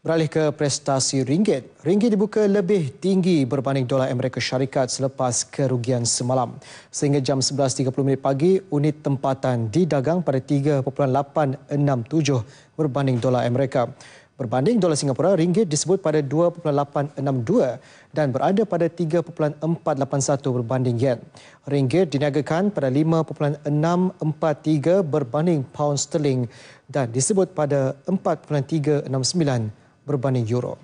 Beralih ke prestasi ringgit. Ringgit dibuka lebih tinggi berbanding dolar Amerika Syarikat selepas kerugian semalam. Sehingga jam 11.30 pagi, unit tempatan didagang pada 3.867 berbanding dolar Amerika. Berbanding dolar Singapura, ringgit disebut pada 2.862 dan berada pada 3.481 berbanding yen. Ringgit diniagakan pada 5.643 berbanding pound sterling dan disebut pada 4.369 berbanding euro.